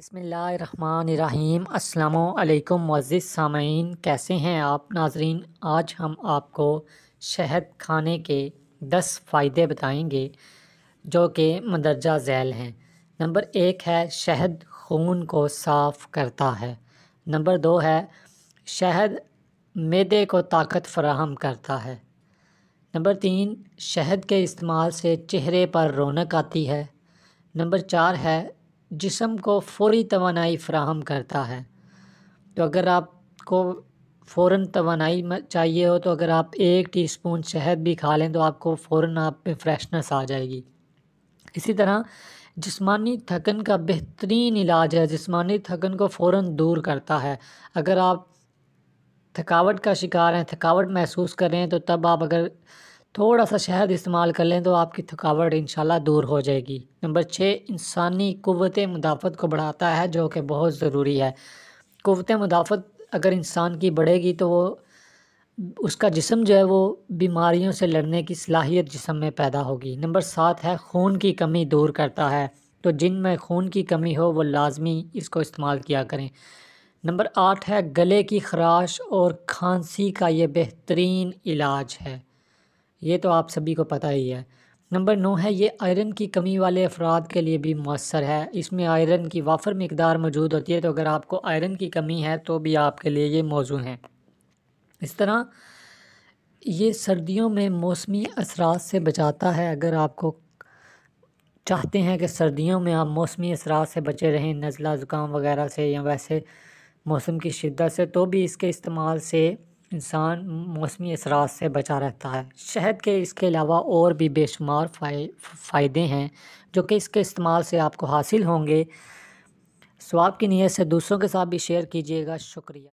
बसमीम अल्लाम मज़द सामीन कैसे हैं आप नाजरीन आज हम आपको शहद खाने के दस फ़ायदे बताएंगे जो कि मंदरजा झैल हैं नंबर एक है शहद खून को साफ़ करता है नंबर दो है शहद मैदे को ताकत फराहम करता है नंबर तीन शहद के इस्तेमाल से चेहरे पर रौनक आती है नंबर चार है जिसम को फौरी तोानाई फ़राहम करता है तो अगर आपको फ़ौर तोानाई चाहिए हो तो अगर आप एक टीस्पून शहद भी खा लें तो आपको फ़ौर आप में फ्रेशनेस आ जाएगी इसी तरह जिसमानी थकन का बेहतरीन इलाज है जिसमानी थकन को फ़ौर दूर करता है अगर आप थकावट का शिकार हैं थकावट महसूस कर रहे हैं तो तब आप अगर थोड़ा सा शहद इस्तेमाल कर लें तो आपकी थकावट इन दूर हो जाएगी नंबर छः इंसानी कुत मुदाफ़त को बढ़ाता है जो कि बहुत ज़रूरी है कुत मुदाफ़त अगर इंसान की बढ़ेगी तो वो उसका जिसम जो है वो बीमारियों से लड़ने की सलाहियत जिसम में पैदा होगी नंबर सात है खून की कमी दूर करता है तो जिन में खून की कमी हो वो लाजमी इसको इस्तेमाल किया करें नंबर आठ है गले की खराश और खांसी का ये बेहतरीन इलाज है ये तो आप सभी को पता ही है नंबर नौ है ये आयरन की कमी वाले अफराद के लिए भी मौसर है इसमें आयरन की वाफर मकदार मौजूद होती है तो अगर आपको आयरन की कमी है तो भी आपके लिए ये मौजू है इस तरह ये सर्दियों में मौसमी असरात से बचाता है अगर आपको चाहते हैं कि सर्दियों में आप मौसमी असरात से बचे रहें नज़ला ज़ुकाम वगैरह से या वैसे मौसम की शिद्दत से तो भी इसके इस्तेमाल से इंसान मौसमी असरात से बचा रहता है शहद के इसके अलावा और भी बेशुमार फ़ायदे हैं जो कि इसके इस्तेमाल से आपको हासिल होंगे स्वाब की नीयत से दूसरों के साथ भी शेयर कीजिएगा शुक्रिया